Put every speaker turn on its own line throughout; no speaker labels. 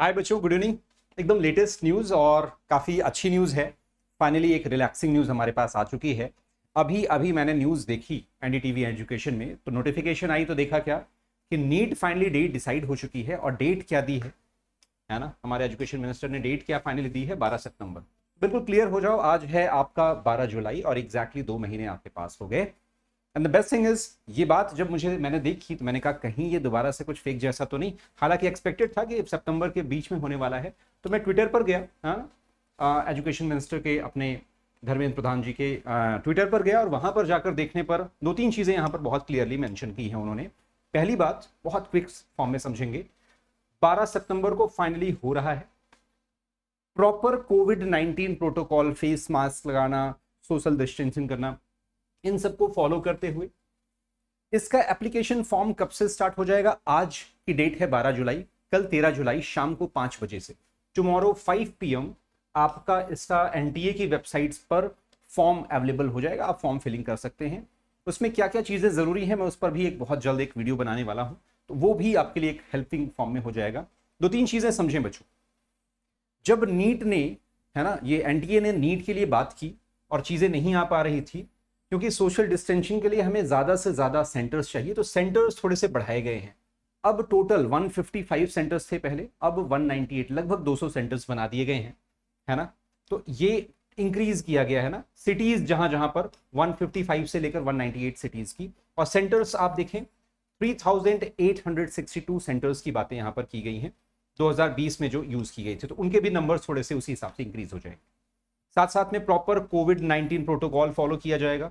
हाय बच्चों good evening एकदम latest news और काफ़ी अच्छी न्यूज़ है फाइनली एक रिलैक्सिंग न्यूज़ हमारे पास आ चुकी है अभी अभी मैंने न्यूज़ देखी एनडीटीवी एजुकेशन में तो नोटिफिकेशन आई तो देखा क्या कि नीट फाइनली डेट डिसाइड हो चुकी है और डेट क्या दी है है ना हमारे एजुकेशन मिनिस्टर ने डेट क्या फाइनली दी है बारह सितंबर बिल्कुल क्लियर हो जाओ आज है आपका बारह जुलाई और एग्जैक्टली exactly दो महीने आपके पास हो गए and the best thing is ये बात जब मुझे मैंने देखी तो मैंने कहा कहीं ये दोबारा से कुछ फेक जैसा तो नहीं हालांकि एक्सपेक्टेड था कि सितंबर के बीच में होने वाला है तो मैं ट्विटर पर गया हाँ एजुकेशन मिनिस्टर के अपने धर्मेंद्र प्रधान जी के ट्विटर पर गया और वहाँ पर जाकर देखने पर दो तीन चीज़ें यहाँ पर बहुत क्लियरली मैंशन की हैं उन्होंने पहली बात बहुत क्विक फॉर्म में समझेंगे 12 सितंबर को फाइनली हो रहा है proper Covid 19 protocol face mask लगाना सोशल डिस्टेंसिंग करना इन सबको फॉलो करते हुए इसका एप्लीकेशन फॉर्म कब से स्टार्ट हो जाएगा आज की डेट है 12 जुलाई कल 13 जुलाई शाम को 5 बजे से टुमारो 5 पीएम आपका इसका एनटीए की वेबसाइट्स पर फॉर्म अवेलेबल हो जाएगा आप फॉर्म फिलिंग कर सकते हैं उसमें क्या क्या चीज़ें ज़रूरी हैं मैं उस पर भी एक बहुत जल्द एक वीडियो बनाने वाला हूँ तो वो भी आपके लिए एक हेल्पिंग फॉर्म में हो जाएगा दो तीन चीज़ें समझें बच्चों जब नीट ने है ना ये एनटीए ने नीट के लिए बात की और चीज़ें नहीं आ पा रही थी क्योंकि सोशल डिस्टेंसिंग के लिए हमें ज़्यादा से ज़्यादा सेंटर्स चाहिए तो सेंटर्स थोड़े से बढ़ाए गए हैं अब टोटल 155 सेंटर्स थे पहले अब 198 लगभग 200 सेंटर्स बना दिए गए हैं है ना तो ये इंक्रीज किया गया है ना सिटीज जहां जहां पर 155 से लेकर 198 सिटीज की और सेंटर्स आप देखें 3862 सेंटर्स की बातें यहां पर की गई हैं 2020 में जो यूज की गई थी तो उनके भी नंबर थोड़े से उसी हिसाब से इंक्रीज हो जाएंगे साथ साथ में प्रॉपर कोविड 19 प्रोटोकॉल फॉलो किया जाएगा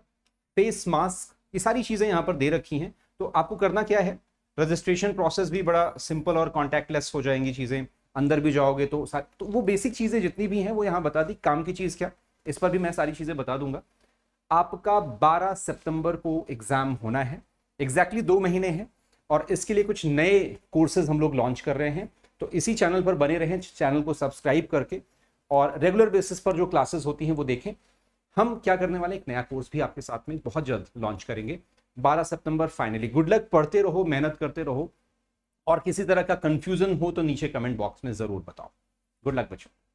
फेस मास्क ये सारी चीज़ें यहाँ पर दे रखी हैं तो आपको करना क्या है रजिस्ट्रेशन प्रोसेस भी बड़ा सिंपल और कॉन्टैक्टलेस हो जाएंगी चीज़ें अंदर भी जाओगे तो तो वो बेसिक चीज़ें जितनी भी हैं वो यहाँ बता दी काम की चीज़ क्या इस पर भी मैं सारी चीज़ें बता दूंगा आपका 12 सितंबर को एग्ज़ाम होना है एग्जैक्टली exactly दो महीने हैं और इसके लिए कुछ नए कोर्सेज हम लोग लॉन्च कर रहे हैं तो इसी चैनल पर बने रहें चैनल को सब्सक्राइब करके और रेगुलर बेसिस पर जो क्लासेस होती हैं वो देखें हम क्या करने वाले एक नया कोर्स भी आपके साथ में बहुत जल्द लॉन्च करेंगे 12 सितंबर फाइनली गुड लक पढ़ते रहो मेहनत करते रहो और किसी तरह का कंफ्यूजन हो तो नीचे कमेंट बॉक्स में जरूर बताओ गुड लक बच्चों